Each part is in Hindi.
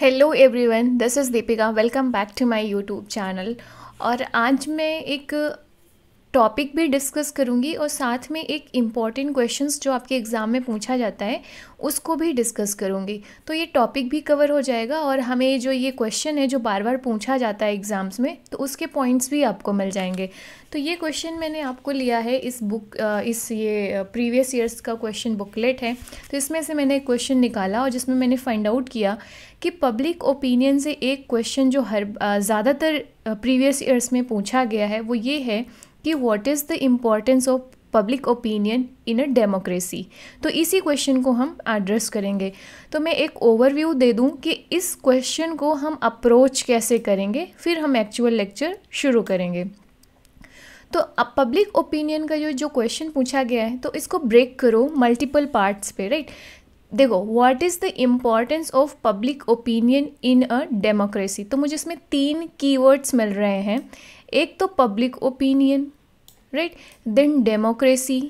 Hello everyone this is Deepika welcome back to my YouTube channel और आज मैं एक टॉपिक भी डिस्कस करूँगी और साथ में एक इम्पॉर्टेंट क्वेश्चंस जो आपके एग्ज़ाम में पूछा जाता है उसको भी डिस्कस करूँगी तो ये टॉपिक भी कवर हो जाएगा और हमें जो ये क्वेश्चन है जो बार बार पूछा जाता है एग्ज़ाम्स में तो उसके पॉइंट्स भी आपको मिल जाएंगे तो ये क्वेश्चन मैंने आपको लिया है इस बुक इस ये प्रीवियस ईयर्स का क्वेश्चन बुकलेट है तो इसमें से मैंने क्वेश्चन निकाला और जिसमें मैंने फाइंड आउट किया कि पब्लिक ओपिनियन से एक क्वेश्चन जो हर ज़्यादातर प्रीवियस ईयर्स में पूछा गया है वो ये है कि what is the importance of public opinion in a democracy तो इसी क्वेश्चन को हम एड्रेस करेंगे तो मैं एक ओवरव्यू दे दूं कि इस क्वेश्चन को हम अप्रोच कैसे करेंगे फिर हम एक्चुअल लेक्चर शुरू करेंगे तो अब पब्लिक ओपिनियन का जो जो क्वेश्चन पूछा गया है तो इसको ब्रेक करो मल्टीपल पार्ट्स पे राइट देखो what is the importance of public opinion in a democracy तो मुझे इसमें तीन कीवर्ड्स मिल रहे हैं एक तो public opinion right then democracy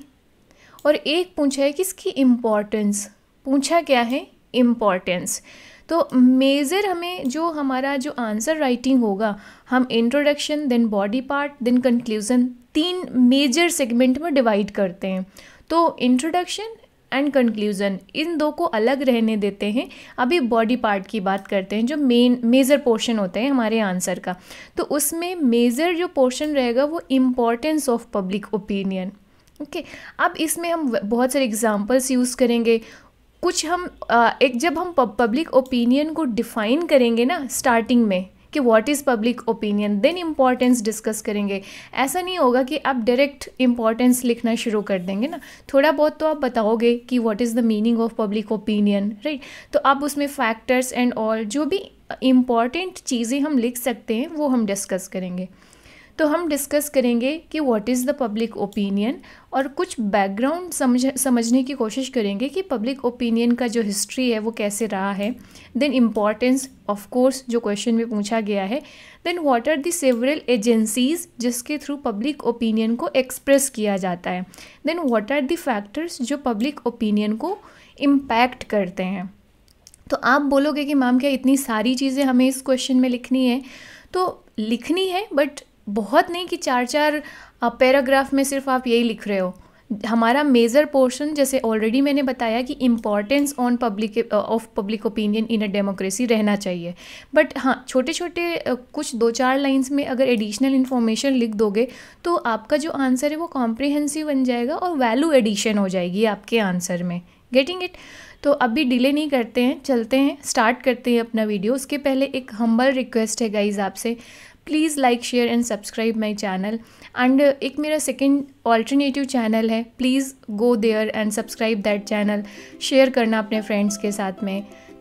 और एक पूछा है कि इसकी इम्पोर्टेंस पूछा क्या है इम्पोर्टेंस तो मेज़र हमें जो हमारा जो आंसर राइटिंग होगा हम introduction then body part then conclusion तीन मेजर सेगमेंट में डिवाइड करते हैं तो इंट्रोडक्शन एंड कंक्लूज़न इन दो को अलग रहने देते हैं अभी बॉडी पार्ट की बात करते हैं जो मेन मेजर पोर्शन होते हैं हमारे आंसर का तो उसमें मेजर जो पोर्शन रहेगा वो importance of public opinion okay अब इसमें हम बहुत सारे एग्जाम्पल्स यूज़ करेंगे कुछ हम एक जब हम पब्लिक ओपिनियन को डिफ़ाइन करेंगे ना स्टार्टिंग में कि what is public opinion then importance discuss करेंगे ऐसा नहीं होगा कि आप डायरेक्ट इम्पॉर्टेंस लिखना शुरू कर देंगे ना थोड़ा बहुत तो आप बताओगे कि what is the meaning of public opinion right तो आप उसमें फैक्टर्स एंड ऑल जो भी इम्पॉर्टेंट चीज़ें हम लिख सकते हैं वो हम डिस्कस करेंगे तो हम डिस्कस करेंगे कि what is the public opinion और कुछ बैकग्राउंड समझ समझने की कोशिश करेंगे कि पब्लिक ओपिनियन का जो हिस्ट्री है वो कैसे रहा है देन इम्पॉर्टेंस ऑफ कोर्स जो क्वेश्चन में पूछा गया है then what are the several agencies जिसके थ्रू पब्लिक ओपिनियन को एक्सप्रेस किया जाता है then what are the factors जो पब्लिक ओपिनियन को इम्पैक्ट करते हैं तो आप बोलोगे कि मैम क्या इतनी सारी चीज़ें हमें इस क्वेश्चन में लिखनी है तो लिखनी है बट बहुत नहीं कि चार चार पैराग्राफ में सिर्फ आप यही लिख रहे हो हमारा मेजर पोर्शन जैसे ऑलरेडी मैंने बताया कि importance on public of public opinion in a democracy रहना चाहिए बट हाँ छोटे छोटे कुछ दो चार लाइंस में अगर एडिशनल इन्फॉर्मेशन लिख दोगे तो आपका जो आंसर है वो कॉम्प्रिहेंसिव बन जाएगा और वैल्यू एडिशन हो जाएगी आपके आंसर में गेटिंग इट तो अभी डिले नहीं करते हैं चलते हैं स्टार्ट करते हैं अपना वीडियो उसके पहले एक हम्बल रिक्वेस्ट है गाइज आपसे please like share and subscribe my channel and एक मेरा सेकेंड ऑल्टरनेटिव चैनल है please go there and subscribe that channel share करना अपने फ्रेंड्स के साथ में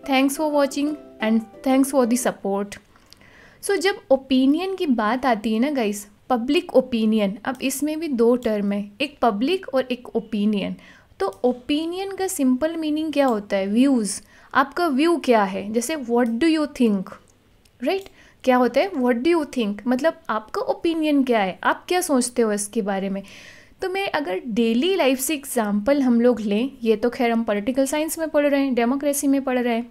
thanks for watching and thanks for the support so जब ओपिनियन की बात आती है ना गाइस पब्लिक ओपिनियन अब इसमें भी दो टर्म है एक पब्लिक और एक ओपिनियन तो ओपिनियन का सिंपल मीनिंग क्या होता है व्यूज़ आपका व्यू क्या है जैसे what do you think right क्या होता है व्हाट डू यू थिंक मतलब आपका ओपिनियन क्या है आप क्या सोचते हो इसके बारे में तो मैं अगर डेली लाइफ से एग्जाम्पल हम लोग लें ये तो खैर हम पॉलिटिकल साइंस में पढ़ रहे हैं डेमोक्रेसी में पढ़ रहे हैं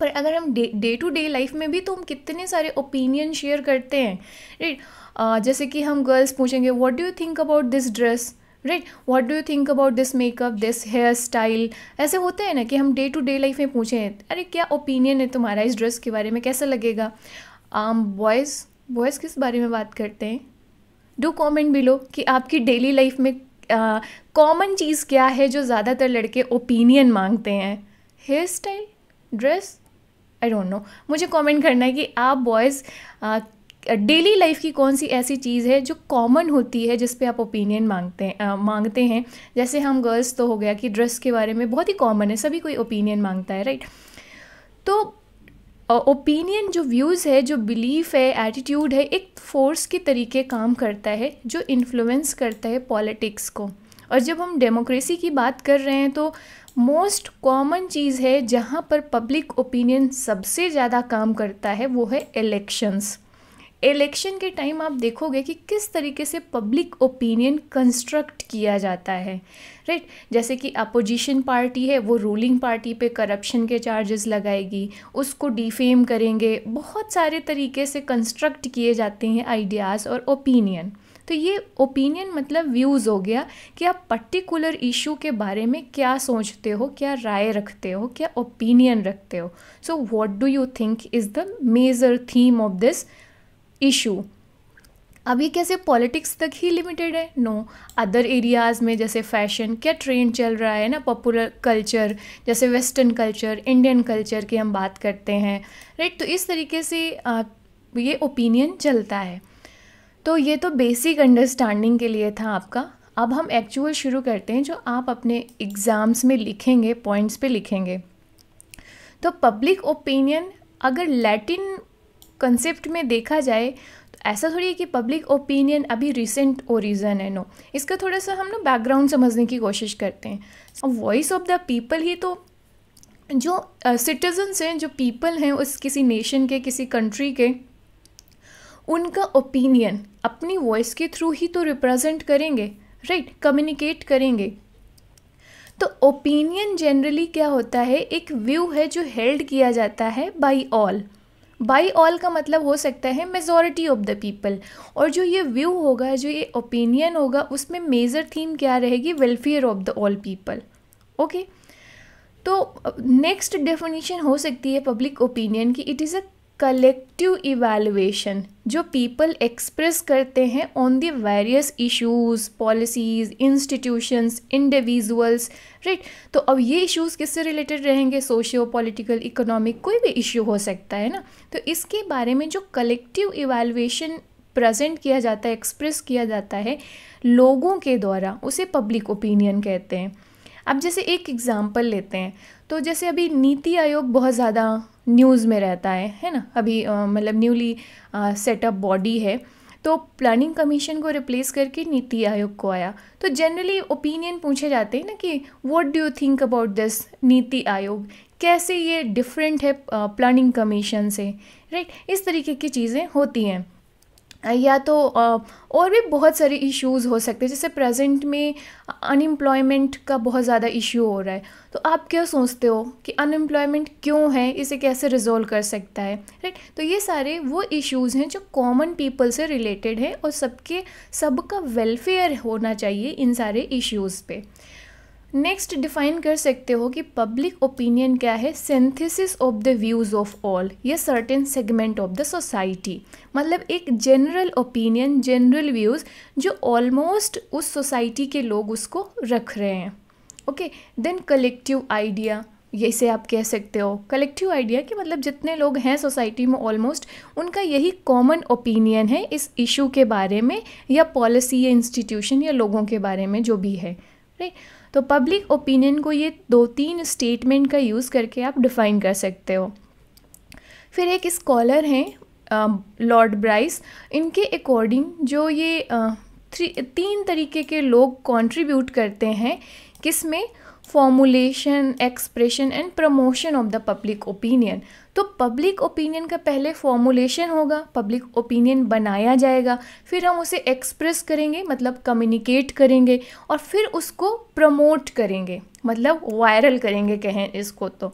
पर अगर हम डे टू डे लाइफ में भी तो हम कितने सारे ओपिनियन शेयर करते हैं राइट right? जैसे कि हम गर्ल्स पूछेंगे what do you think about this dress right what do you think about this makeup this hair style ऐसे होते हैं ना कि हम डे टू डे लाइफ में पूछें अरे क्या ओपिनियन है तुम्हारा इस ड्रेस के बारे में कैसा लगेगा बॉयज़ बॉयज़ किस बारे में बात करते हैं डू कॉमेंट बिलो कि आपकी डेली लाइफ में कॉमन uh, चीज़ क्या है जो ज़्यादातर लड़के ओपिनियन मांगते हैं hair style dress I don't know मुझे कमेंट करना है कि आप बॉयज़ डेली लाइफ की कौन सी ऐसी चीज़ है जो कॉमन होती है जिस पे आप ओपिनियन मांगते हैं uh, मांगते हैं जैसे हम गर्ल्स तो हो गया कि ड्रेस के बारे में बहुत ही कॉमन है सभी कोई ओपिनियन मांगता है राइट right? तो ओपिनियन जो व्यूज़ है जो बिलीफ है एटीट्यूड है एक फोर्स के तरीके काम करता है जो इन्फ्लुएंस करता है पॉलिटिक्स को और जब हम डेमोक्रेसी की बात कर रहे हैं तो मोस्ट कॉमन चीज़ है जहाँ पर पब्लिक ओपिनियन सबसे ज़्यादा काम करता है वो है इलेक्शंस इलेक्शन के टाइम आप देखोगे कि किस तरीके से पब्लिक ओपिनियन कंस्ट्रक्ट किया जाता है राइट right? जैसे कि अपोजिशन पार्टी है वो रूलिंग पार्टी पे करप्शन के चार्जेस लगाएगी उसको डिफेम करेंगे बहुत सारे तरीके से कंस्ट्रक्ट किए जाते हैं आइडियाज़ और ओपिनियन तो ये ओपिनियन मतलब व्यूज़ हो गया कि आप पर्टिकुलर इशू के बारे में क्या सोचते हो क्या राय रखते हो क्या ओपिनियन रखते हो so what do you think is the major theme of this issue अब ये कैसे पॉलिटिक्स तक ही लिमिटेड है नो अदर एरियाज़ में जैसे फैशन क्या ट्रेंड चल रहा है ना पॉपुलर कल्चर जैसे वेस्टर्न कल्चर इंडियन कल्चर की हम बात करते हैं राइट तो इस तरीके से ये ओपिनियन चलता है तो ये तो बेसिक अंडरस्टैंडिंग के लिए था आपका अब हम एक्चुअल शुरू करते हैं जो आप अपने एग्ज़ाम्स में लिखेंगे पॉइंट्स पे लिखेंगे तो पब्लिक ओपिनियन अगर लैटिन कंसेप्ट में देखा जाए तो ऐसा थोड़ी है कि पब्लिक ओपिनियन अभी रिसेंट ओरिजन है नो इसका थोड़ा सा हम ना बैकग्राउंड समझने की कोशिश करते हैं वॉइस ऑफ द पीपल ही तो जो सिटीजन्स हैं जो पीपल हैं उस किसी नेशन के किसी कंट्री के उनका ओपिनियन अपनी वॉइस के थ्रू ही तो रिप्रेजेंट करेंगे राइट right? कम्युनिकेट करेंगे तो ओपिनियन जनरली क्या होता है एक व्यू है जो हेल्ड किया जाता है बाय ऑल बाई ऑल का मतलब हो सकता है मेजोरिटी ऑफ द पीपल और जो ये व्यू होगा जो ये ओपिनियन होगा उसमें मेजर थीम क्या रहेगी welfare of the all people okay तो नेक्स्ट डेफिनेशन हो सकती है पब्लिक ओपिनियन की it is a collective evaluation जो पीपल एक्सप्रेस करते हैं on the various issues policies institutions individuals right तो अब ये इश्यूज़ किससे रिलेटेड रहेंगे सोशियो पॉलिटिकल इकोनॉमिक कोई भी इश्यू हो सकता है ना तो इसके बारे में जो कलेक्टिव इवेलुएशन प्रेजेंट किया जाता है एक्सप्रेस किया जाता है लोगों के द्वारा उसे पब्लिक ओपिनियन कहते हैं अब जैसे एक एग्ज़ाम्पल लेते हैं तो जैसे अभी नीति आयोग बहुत ज़्यादा न्यूज़ में रहता है है ना अभी मतलब न्यूली सेटअप बॉडी है तो प्लानिंग कमीशन को रिप्लेस करके नीति आयोग को आया तो जनरली ओपिनियन पूछे जाते हैं ना कि what do you think about this Niti Aayog कैसे ये डिफरेंट है प्लानिंग कमीशन से राइट इस तरीके की चीज़ें होती हैं या तो और भी बहुत सारे इश्यूज़ हो सकते हैं जैसे प्रेजेंट में अनएम्प्लॉयमेंट का बहुत ज़्यादा इशू हो रहा है तो आप क्या सोचते हो कि अनएम्प्लॉयमेंट क्यों है इसे कैसे रिजोल्व कर सकता है राइट तो ये सारे वो इश्यूज़ हैं जो कॉमन पीपल से रिलेटेड हैं और सबके सबका वेलफेयर होना चाहिए इन सारे इश्यूज़ पर नेक्स्ट डिफाइन कर सकते हो कि पब्लिक ओपिनियन क्या है synthesis of the views of all ये certain segment of the society मतलब एक जनरल ओपिनियन जनरल व्यूज़ जो ऑलमोस्ट उस सोसाइटी के लोग उसको रख रहे हैं ओके देन कलेक्टिव आइडिया ये इसे आप कह सकते हो कलेक्टिव आइडिया कि मतलब जितने लोग हैं सोसाइटी में ऑलमोस्ट उनका यही कॉमन ओपिनियन है इस इशू के बारे में या पॉलिसी या इंस्टीट्यूशन या लोगों के बारे में जो भी है राइट तो पब्लिक ओपिनियन को ये दो तीन स्टेटमेंट का यूज़ करके आप डिफ़ाइन कर सकते हो फिर एक स्कॉलर हैं लॉर्ड ब्राइस इनके अकॉर्डिंग जो ये आ, थ्री तीन तरीके के लोग कंट्रीब्यूट करते हैं किसमें formulation expression and promotion of the public opinion तो पब्लिक ओपिनियन का पहले फॉर्मुलेशन होगा पब्लिक ओपिनियन बनाया जाएगा फिर हम उसे एक्सप्रेस करेंगे मतलब कम्युनिकेट करेंगे और फिर उसको प्रमोट करेंगे मतलब वायरल करेंगे कहें इसको तो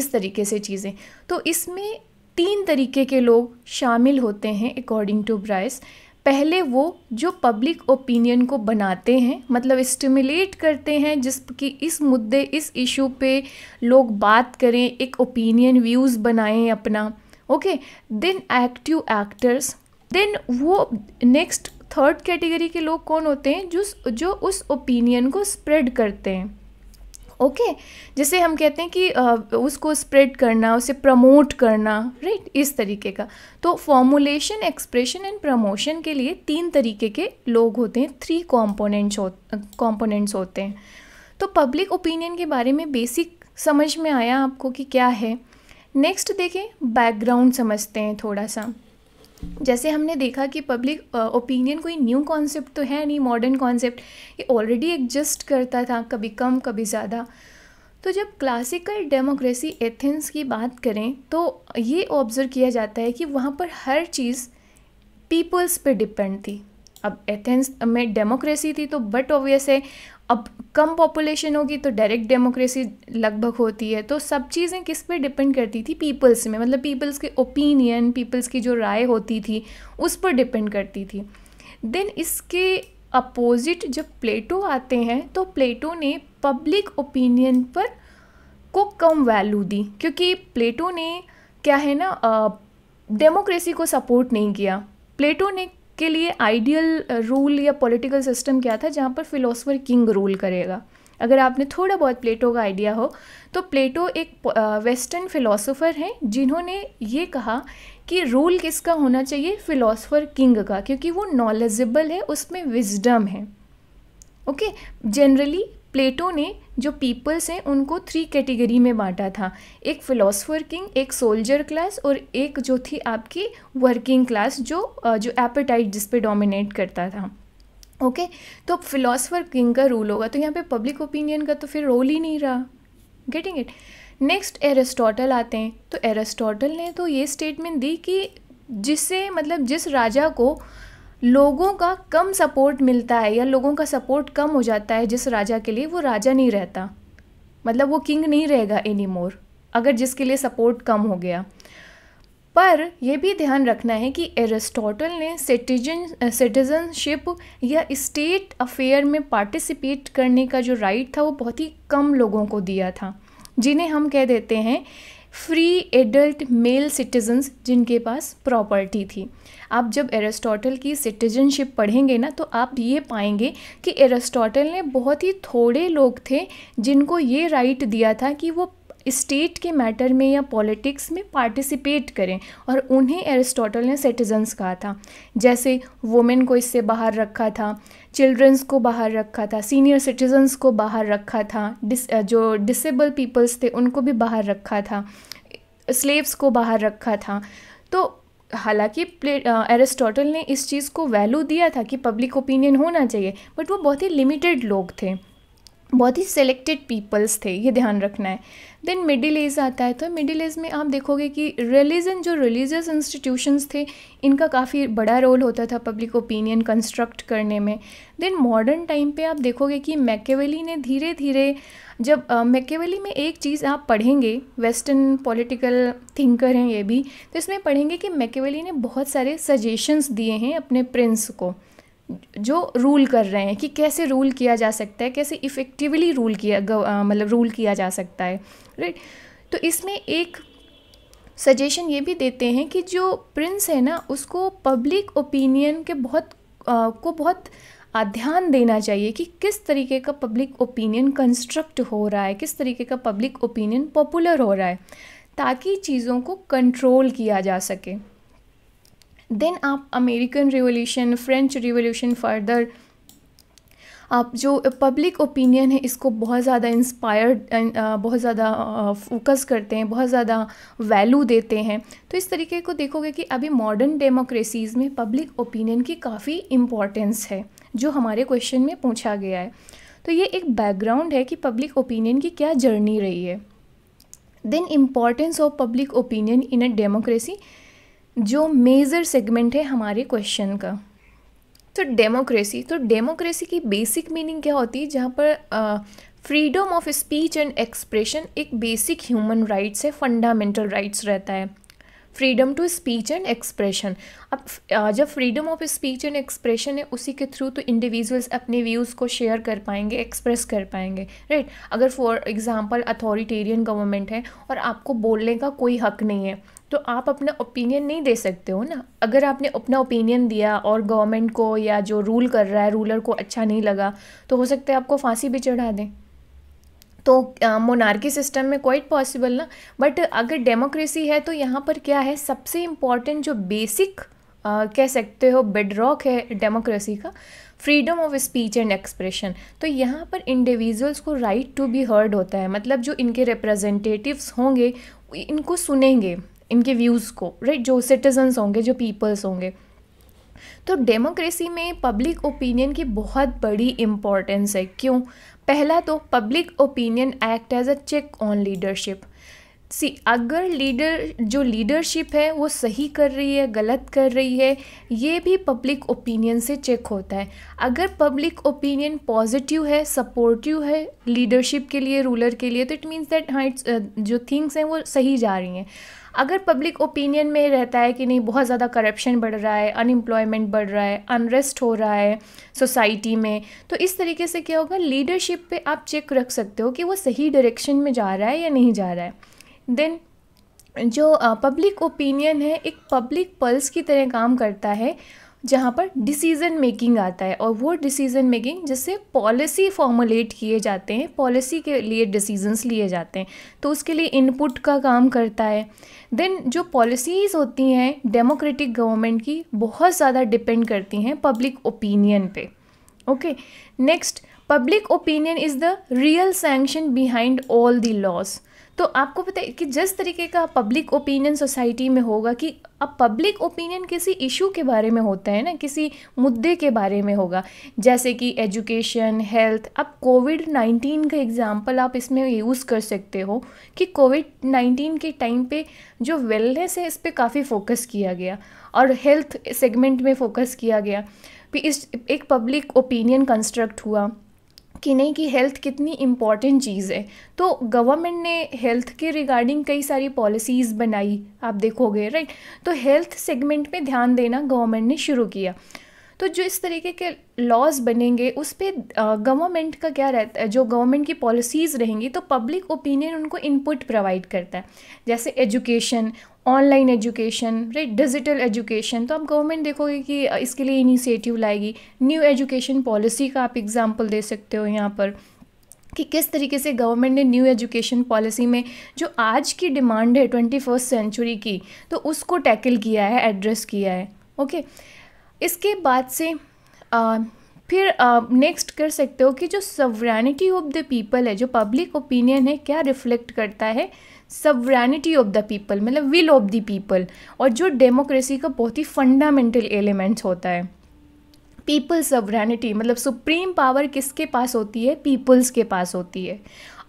इस तरीके से चीज़ें तो इसमें तीन तरीके के लोग शामिल होते हैं अकॉर्डिंग टू ब्राइस पहले वो जो पब्लिक ओपिनियन को बनाते हैं मतलब स्टिमुलेट करते हैं जिस कि इस मुद्दे इस इशू पे लोग बात करें एक ओपिनियन व्यूज़ बनाएं अपना okay then active actors then वो नेक्स्ट थर्ड कैटेगरी के लोग कौन होते हैं जो जो उस ओपिनियन को स्प्रेड करते हैं ओके जैसे जिसे हम कहते हैं कि उसको स्प्रेड करना उसे प्रमोट करना राइट इस तरीके का तो फॉर्मुलेशन एक्सप्रेशन एंड प्रमोशन के लिए तीन तरीके के लोग होते हैं थ्री कॉम्पोनेंट्स हो कॉम्पोनेंट्स होते हैं तो पब्लिक ओपिनियन के बारे में बेसिक समझ में आया आपको कि क्या है नेक्स्ट देखें बैकग्राउंड समझते हैं थोड़ा सा जैसे हमने देखा कि पब्लिक ओपिनियन कोई न्यू कॉन्सेप्ट तो है नहीं मॉडर्न कॉन्सेप्ट ये ऑलरेडी एग्जिस्ट करता था कभी कम कभी ज़्यादा तो जब क्लासिकल डेमोक्रेसी एथेंस की बात करें तो ये ऑब्ज़र्व किया जाता है कि वहाँ पर हर चीज़ पीपल्स पे डिपेंड थी अब एथेंस में डेमोक्रेसी थी तो बट ऑबियस है अब कम पॉपुलेशन होगी तो डायरेक्ट डेमोक्रेसी लगभग होती है तो सब चीज़ें किस पे डिपेंड करती थी पीपल्स में मतलब पीपल्स के ओपिनियन पीपल्स की जो राय होती थी उस पर डिपेंड करती थी देन इसके अपोजिट जब प्लेटो आते हैं तो प्लेटो ने पब्लिक ओपिनियन पर को कम वैल्यू दी क्योंकि प्लेटो ने क्या है ना डेमोक्रेसी को सपोर्ट नहीं किया प्लेटो ने के लिए आइडियल रूल uh, या पॉलिटिकल सिस्टम क्या था जहाँ पर फिलोसफर किंग रूल करेगा अगर आपने थोड़ा बहुत प्लेटो का आइडिया हो तो प्लेटो एक वेस्टर्न uh, फिलोसोफर हैं जिन्होंने ये कहा कि रूल किसका होना चाहिए फिलोसोफर किंग का क्योंकि वो नॉलेजेबल है उसमें विजडम है ओके जनरली प्लेटो ने जो पीपल्स हैं उनको थ्री कैटेगरी में बांटा था एक फ़िलोसफर किंग एक सोल्जर क्लास और एक जो थी आपकी वर्किंग क्लास जो जो एपेटाइट जिस पे डोमिनेट करता था ओके तो अब फिलोसफर किंग का रूल होगा तो यहाँ पे पब्लिक ओपिनियन का तो फिर रोल ही नहीं रहा गेटिंग इट नेक्स्ट एरिस्टोटल आते हैं तो एरिस्टोटल ने तो ये स्टेटमेंट दी कि जिससे मतलब जिस राजा को लोगों का कम सपोर्ट मिलता है या लोगों का सपोर्ट कम हो जाता है जिस राजा के लिए वो राजा नहीं रहता मतलब वो किंग नहीं रहेगा एनी मोर अगर जिसके लिए सपोर्ट कम हो गया पर यह भी ध्यान रखना है कि एरिस्टोटल ने सिटीजन सिटीजनशिप या स्टेट अफेयर में पार्टिसिपेट करने का जो राइट था वो बहुत ही कम लोगों को दिया था जिन्हें हम कह देते हैं फ्री एडल्ट मेल सिटीजन्स जिनके पास प्रॉपर्टी थी आप जब एरिस्टोटल की सिटीजनशिप पढ़ेंगे ना तो आप ये पाएंगे कि एरिस्टोटल ने बहुत ही थोड़े लोग थे जिनको ये राइट दिया था कि वो स्टेट के मैटर में या पॉलिटिक्स में पार्टिसिपेट करें और उन्हें एरिस्टोटल ने सिटीजन्स कहा था जैसे वुमेन को इससे बाहर रखा था चिल्ड्रंस को बाहर रखा था सीनियर सिटीजन्स को बाहर रखा था डिस, जो डिसेबल पीपल्स थे उनको भी बाहर रखा था स्लेव्स को बाहर रखा था तो हालांकि एरिस्टोटल ने इस चीज़ को वैल्यू दिया था कि पब्लिक ओपिनियन होना चाहिए बट वो बहुत ही लिमिटेड लोग थे बहुत ही सिलेक्टेड पीपल्स थे ये ध्यान रखना है देन मिडिल एज आता है तो मिडिल एज में आप देखोगे कि रिलीजन जो रिलीजियस इंस्टीट्यूशंस थे इनका काफ़ी बड़ा रोल होता था पब्लिक ओपिनियन कंस्ट्रक्ट करने में देन मॉडर्न टाइम पे आप देखोगे कि मैकेवेली ने धीरे धीरे जब मैकेवेली में एक चीज़ आप पढ़ेंगे वेस्टर्न पॉलिटिकल थिंकर हैं ये भी तो इसमें पढ़ेंगे कि मैकेवेली ने बहुत सारे सजेशंस दिए हैं अपने प्रिंस को जो रूल कर रहे हैं कि कैसे रूल किया जा सकता है कैसे इफ़ेक्टिवली रूल किया मतलब रूल किया जा सकता है राइट तो इसमें एक सजेशन ये भी देते हैं कि जो प्रिंस है ना उसको पब्लिक ओपिनियन के बहुत आ, को बहुत ध्यान देना चाहिए कि किस तरीके का पब्लिक ओपिनियन कंस्ट्रक्ट हो रहा है किस तरीके का पब्लिक ओपिनियन पॉपुलर हो रहा है ताकि चीज़ों को कंट्रोल किया जा सके देन आप American revolution French revolution further आप जो पब्लिक ओपिनियन है इसको बहुत ज़्यादा इंस्पायर्ड बहुत ज़्यादा फोकस करते हैं बहुत ज़्यादा वैल्यू देते हैं तो इस तरीके को देखोगे कि अभी मॉडर्न डेमोक्रेसीज़ में पब्लिक ओपिनियन की काफ़ी इम्पॉर्टेंस है जो हमारे क्वेश्चन में पूछा गया है तो ये एक बैकग्राउंड है कि पब्लिक ओपिनियन की क्या जर्नी रही है then importance of public opinion in a democracy जो मेजर सेगमेंट है हमारे क्वेश्चन का तो डेमोक्रेसी तो डेमोक्रेसी की बेसिक मीनिंग क्या होती है जहाँ पर freedom of speech and expression एक बेसिक ह्यूमन राइट्स है फंडामेंटल राइट्स रहता है freedom to speech and expression अब जब freedom of speech and expression है उसी के थ्रू तो इंडिविजुअल्स अपने व्यूज़ को शेयर कर पाएंगे एक्सप्रेस कर पाएंगे राइट अगर फॉर एग्ज़ाम्पल अथॉरिटेरियन गवर्नमेंट है और आपको बोलने का कोई हक नहीं है तो आप अपना ओपिनियन नहीं दे सकते हो ना अगर आपने अपना ओपिनियन दिया और गवर्नमेंट को या जो रूल कर रहा है रूलर को अच्छा नहीं लगा तो हो सकता है आपको फांसी भी चढ़ा दें तो मोनार्की सिस्टम में क्वाइट पॉसिबल ना बट अगर डेमोक्रेसी है तो यहाँ पर क्या है सबसे इम्पॉर्टेंट जो बेसिक Uh, कह सकते हो बेडरॉक है डेमोक्रेसी का freedom of speech and expression तो यहाँ पर इंडिविजुअल्स को राइट टू बी हर्ड होता है मतलब जो इनके रिप्रेजेंटेटिव्स होंगे इनको सुनेंगे इनके व्यूज़ को राइट जो सिटीजन्स होंगे जो पीपल्स होंगे तो डेमोक्रेसी में पब्लिक ओपिनियन की बहुत बड़ी इम्पॉर्टेंस है क्यों पहला तो public opinion act as a check on leadership see अगर लीडर जो लीडरशिप है वो सही कर रही है गलत कर रही है ये भी पब्लिक ओपिनियन से चेक होता है अगर पब्लिक ओपिनियन पॉजिटिव है सपोर्टिव है लीडरशिप के लिए रूलर के लिए तो इट मीन्स दैट हाइट्स जो थिंग्स हैं वो सही जा रही हैं अगर पब्लिक ओपिनियन में रहता है कि नहीं बहुत ज़्यादा करप्शन बढ़ रहा है अनएम्प्लॉयमेंट बढ़ रहा है अनरेस्ट हो रहा है सोसाइटी में तो इस तरीके से क्या होगा लीडरशिप पे आप चेक रख सकते हो कि वो सही डायरेक्शन में जा रहा है या नहीं जा रहा है देन जो पब्लिक ओपिनियन है एक पब्लिक पल्स की तरह काम करता है जहाँ पर डिसीज़न मेकिंग आता है और वो डिसीज़न मेकिंग जिससे पॉलिसी फॉर्मुलेट किए जाते हैं पॉलिसी के लिए डिसीजंस लिए जाते हैं तो उसके लिए इनपुट का काम करता है देन जो पॉलिसीज़ होती हैं डेमोक्रेटिक गवर्नमेंट की बहुत ज़्यादा डिपेंड करती हैं पब्लिक ओपिनियन पे okay next public opinion is the real sanction behind all the laws तो आपको पता है कि जिस तरीके का पब्लिक ओपिनियन सोसाइटी में होगा कि अब पब्लिक ओपिनियन किसी इशू के बारे में होता है ना किसी मुद्दे के बारे में होगा जैसे कि एजुकेशन हेल्थ अब कोविड नाइन्टीन का एग्ज़ाम्पल आप इसमें यूज़ कर सकते हो कि कोविड नाइन्टीन के टाइम पे जो वेलनेस है इस पर काफ़ी फोकस किया गया और हेल्थ सेगमेंट में फोकस किया गया इस एक पब्लिक ओपिनियन कंस्ट्रक्ट हुआ कि नहीं कि हेल्थ कितनी इम्पॉर्टेंट चीज़ है तो गवर्नमेंट ने हेल्थ के रिगार्डिंग कई सारी पॉलिसीज़ बनाई आप देखोगे राइट तो हेल्थ सेगमेंट पे ध्यान देना गवर्नमेंट ने शुरू किया तो जो इस तरीके के लॉज बनेंगे उस पर गवर्नमेंट का क्या रहता है जो गवर्नमेंट की पॉलिसीज़ रहेंगी तो पब्लिक ओपिनियन उनको इनपुट प्रोवाइड करता है जैसे education online education right digital education तो आप गवर्नमेंट देखोगे कि इसके लिए इनिशिएटिव लाएगी न्यू एजुकेशन पॉलिसी का आप एग्ज़ाम्पल दे सकते हो यहाँ पर कि किस तरीके से गवर्नमेंट ने न्यू एजुकेशन पॉलिसी में जो आज की डिमांड है ट्वेंटी फर्स्ट सेंचुरी की तो उसको टैकल किया है एड्रेस किया है ओके okay? इसके बाद से आ, फिर नेक्स्ट कर सकते हो कि जो सवरानिटी ऑफ द पीपल है जो पब्लिक ओपिनियन है क्या रिफ्लेक्ट करता है सवरानिटी ऑफ द पीपल मतलब विल ऑफ द पीपल और जो डेमोक्रेसी का बहुत ही फंडामेंटल एलिमेंट्स होता है पीपल सवरानिटी मतलब सुप्रीम पावर किसके पास होती है पीपल्स के पास होती है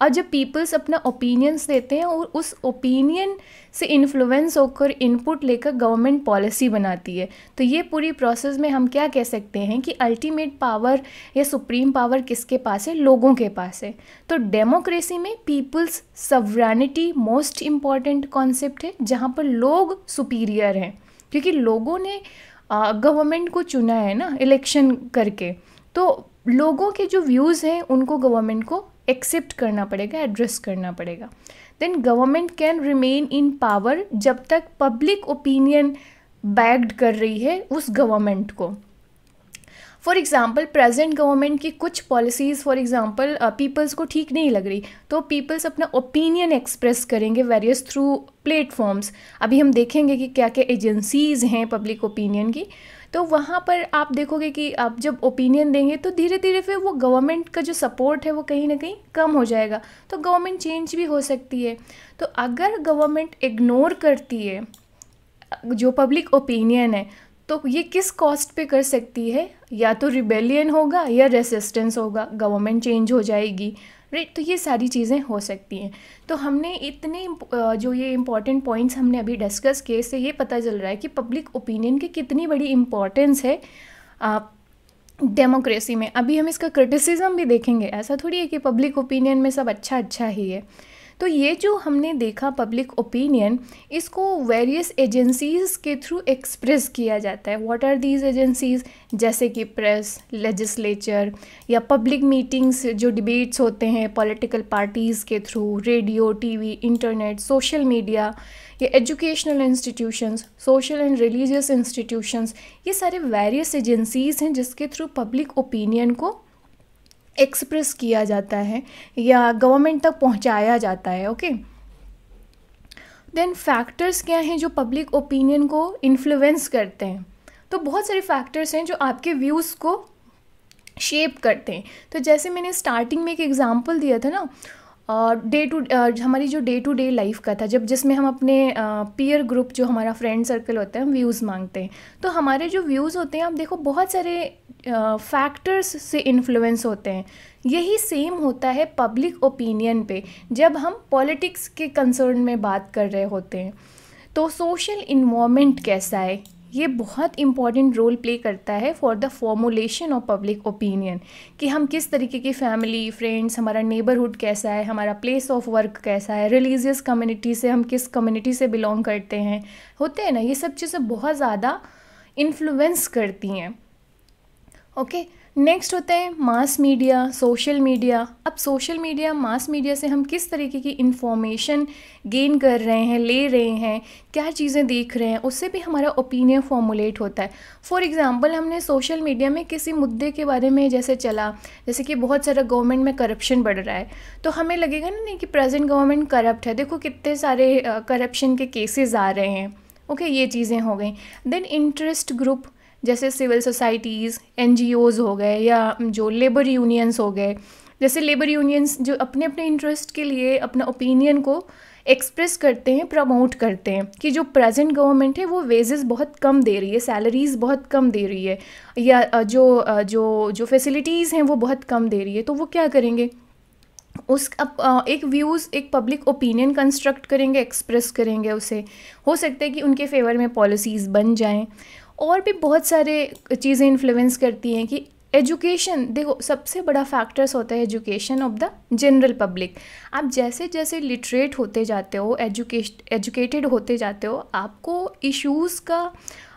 और जब पीपल्स अपना ओपिनियंस देते हैं और उस ओपिनियन से इन्फ्लुएंस होकर इनपुट लेकर गवर्नमेंट पॉलिसी बनाती है तो ये पूरी प्रोसेस में हम क्या कह सकते हैं कि अल्टीमेट पावर या सुप्रीम पावर किसके पास है लोगों के पास है तो डेमोक्रेसी में people's sovereignty most important concept है जहाँ पर लोग सुपीरियर हैं क्योंकि लोगों ने गवर्नमेंट को चुना है ना इलेक्शन करके तो लोगों के जो व्यूज़ हैं उनको गवर्नमेंट को एक्सेप्ट करना पड़ेगा एड्रेस करना पड़ेगा then government can remain in power जब तक पब्लिक ओपिनियन बैग्ड कर रही है उस गवर्नमेंट को फॉर एग्ज़ाम्पल प्रेजेंट गवर्नमेंट की कुछ पॉलिसीज़ फॉर एग्ज़ाम्पल पीपल्स को ठीक नहीं लग रही तो पीपल्स अपना ओपिनियन एक्सप्रेस करेंगे वेरियस थ्रू प्लेटफॉर्म्स अभी हम देखेंगे कि क्या क्या एजेंसीज़ हैं पब्लिक ओपिनियन की तो वहाँ पर आप देखोगे कि आप जब ओपिनियन देंगे तो धीरे धीरे फिर वो गवर्नमेंट का जो सपोर्ट है वो कहीं ना कहीं कम हो जाएगा तो गवर्नमेंट चेंज भी हो सकती है तो अगर गवर्नमेंट इग्नोर करती है जो पब्लिक ओपिनियन है तो ये किस कॉस्ट पे कर सकती है या तो रिबेलियन होगा या रेसिस्टेंस होगा गवर्नमेंट चेंज हो जाएगी राइट तो ये सारी चीज़ें हो सकती हैं तो हमने इतने जो ये इंपॉर्टेंट पॉइंट्स हमने अभी डिस्कस किए से ये पता चल रहा है कि पब्लिक ओपिनियन की कितनी बड़ी इम्पॉर्टेंस है डेमोक्रेसी में अभी हम इसका क्रिटिसिज्म भी देखेंगे ऐसा थोड़ी है कि पब्लिक ओपिनियन में सब अच्छा अच्छा ही है तो ये जो हमने देखा पब्लिक ओपिनियन इसको वेरियस एजेंसीज़ के थ्रू एक्सप्रेस किया जाता है व्हाट आर दीज एजेंसीज़ जैसे कि प्रेस लेजिस्लेचर या पब्लिक मीटिंग्स जो डिबेट्स होते हैं पॉलिटिकल पार्टीज़ के through radio TV internet social media या educational institutions social and religious institutions ये सारे वेरियस एजेंसीज़ हैं जिसके थ्रू पब्लिक ओपिनियन को एक्सप्रेस किया जाता है या गवर्नमेंट तक पहुंचाया जाता है ओके देन फैक्टर्स क्या हैं जो पब्लिक ओपिनियन को इन्फ्लुएंस करते हैं तो बहुत सारे फैक्टर्स हैं जो आपके व्यूज़ को शेप करते हैं तो जैसे मैंने स्टार्टिंग में एक एग्ज़ाम्पल दिया था ना डे टू uh, हमारी जो डे टू डे लाइफ का था जब जिसमें हम अपने पीयर uh, ग्रुप जो हमारा फ्रेंड सर्कल होता है हम व्यूज़ मांगते हैं तो हमारे जो व्यूज़ होते हैं आप देखो बहुत सारे फैक्टर्स uh, से इन्फ्लुएंस होते हैं यही सेम होता है पब्लिक ओपिनियन पे जब हम पॉलिटिक्स के कंसर्न में बात कर रहे होते हैं तो सोशल इन्वामेंट कैसा है ये बहुत इम्पॉर्टेंट रोल प्ले करता है for the formulation of public opinion कि हम किस तरीके की फैमिली फ्रेंड्स हमारा नेबरहुड कैसा है हमारा प्लेस ऑफ वर्क कैसा है रिलीजियस कम्युनिटी से हम किस कम्युनिटी से बिलोंग करते हैं होते हैं ना ये सब चीज़ें बहुत ज़्यादा इन्फ्लुएंस करती हैं ओके नेक्स्ट होते हैं मास मीडिया सोशल मीडिया अब सोशल मीडिया मास मीडिया से हम किस तरीके की इन्फॉर्मेशन गेन कर रहे हैं ले रहे हैं क्या चीज़ें देख रहे हैं उससे भी हमारा ओपिनियन फॉर्मुलेट होता है फॉर एग्ज़ाम्पल हमने सोशल मीडिया में किसी मुद्दे के बारे में जैसे चला जैसे कि बहुत सारा गवर्नमेंट में करप्शन बढ़ रहा है तो हमें लगेगा ना नहीं कि प्रेजेंट गवर्नमेंट करप्ट है देखो कितने सारे करप्शन के केसेस आ रहे हैं ओके okay, ये चीज़ें हो गई देन इंटरेस्ट ग्रुप जैसे सिविल सोसाइटीज़ एन हो गए या जो लेबर यूनियंस हो गए जैसे लेबर यूनियंस जो अपने अपने इंटरेस्ट के लिए अपना ओपिनियन को एक्सप्रेस करते हैं प्रमोट करते हैं कि जो प्रेजेंट गवर्नमेंट है वो वेजेस बहुत कम दे रही है सैलरीज़ बहुत कम दे रही है या जो जो जो फैसिलिटीज़ हैं वो बहुत कम दे रही है तो वो क्या करेंगे उस एक व्यूज़ एक पब्लिक ओपिनियन कंस्ट्रक्ट करेंगे एक्सप्रेस करेंगे उसे हो सकता है कि उनके फेवर में पॉलिसीज़ बन जाएं और भी बहुत सारे चीज़ें इन्फ्लुएंस करती हैं कि एजुकेशन देखो सबसे बड़ा फैक्टर्स होता है education of the general public आप जैसे जैसे लिटरेट होते जाते हो एजुकेश एजुकेटेड होते जाते हो आपको इश्यूज़ का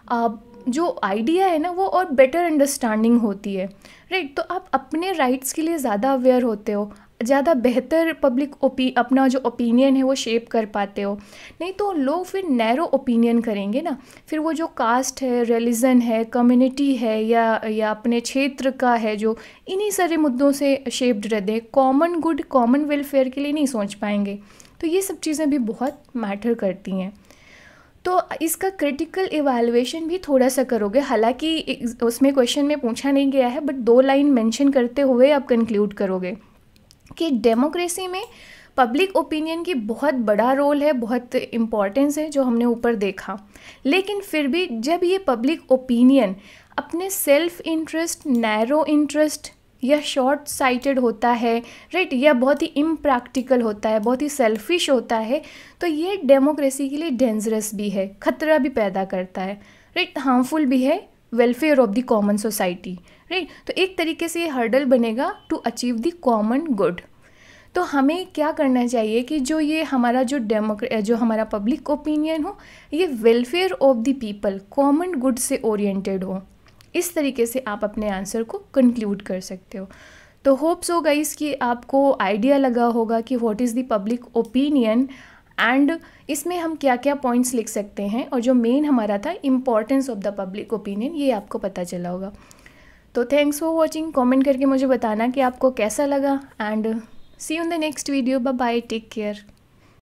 आप, जो आइडिया है ना वो और बेटर अंडरस्टैंडिंग होती है राइट right? तो आप अपने राइट्स के लिए ज़्यादा अवेयर होते हो ज़्यादा बेहतर पब्लिक ओपी अपना जो ओपिनियन है वो शेप कर पाते हो नहीं तो लोग फिर नैरो ओपिनियन करेंगे ना फिर वो जो कास्ट है रिलीजन है कम्युनिटी है या या अपने क्षेत्र का है जो इन्हीं सारे मुद्दों से शेप्ड रहते हैं कॉमन गुड कॉमन वेलफेयर के लिए नहीं सोच पाएंगे तो ये सब चीज़ें भी बहुत मैटर करती हैं तो इसका क्रिटिकल इवेलुएशन भी थोड़ा सा करोगे हालांकि उसमें क्वेश्चन में पूछा नहीं गया है बट दो लाइन मेंशन करते हुए आप कंक्लूड करोगे कि डेमोक्रेसी में पब्लिक ओपिनियन की बहुत बड़ा रोल है बहुत इम्पॉर्टेंस है जो हमने ऊपर देखा लेकिन फिर भी जब ये पब्लिक ओपिनियन अपने सेल्फ इंटरेस्ट नैरो इंटरेस्ट या शॉर्ट साइटेड होता है राइट या बहुत ही इम्प्रैक्टिकल होता है बहुत ही सेल्फिश होता है तो ये डेमोक्रेसी के लिए डेंजरस भी है खतरा भी पैदा करता है राइट हार्मफुल भी है welfare of the common society right तो एक तरीके से ये हर्डल बनेगा to achieve the common good तो हमें क्या करना चाहिए कि जो ये हमारा जो डेमोक्रे जो हमारा पब्लिक ओपिनियन हो ये welfare of the people common good से ओरिएंटेड हो इस तरीके से आप अपने आंसर को कंक्लूड कर सकते हो तो होप्स हो गाइस कि आपको आइडिया लगा होगा कि what is the public opinion and इसमें हम क्या क्या पॉइंट्स लिख सकते हैं और जो मेन हमारा था importance of the public opinion ये आपको पता चला होगा तो थैंक्स फॉर वॉचिंग कॉमेंट करके मुझे बताना कि आपको कैसा लगा and see in the next video bye take care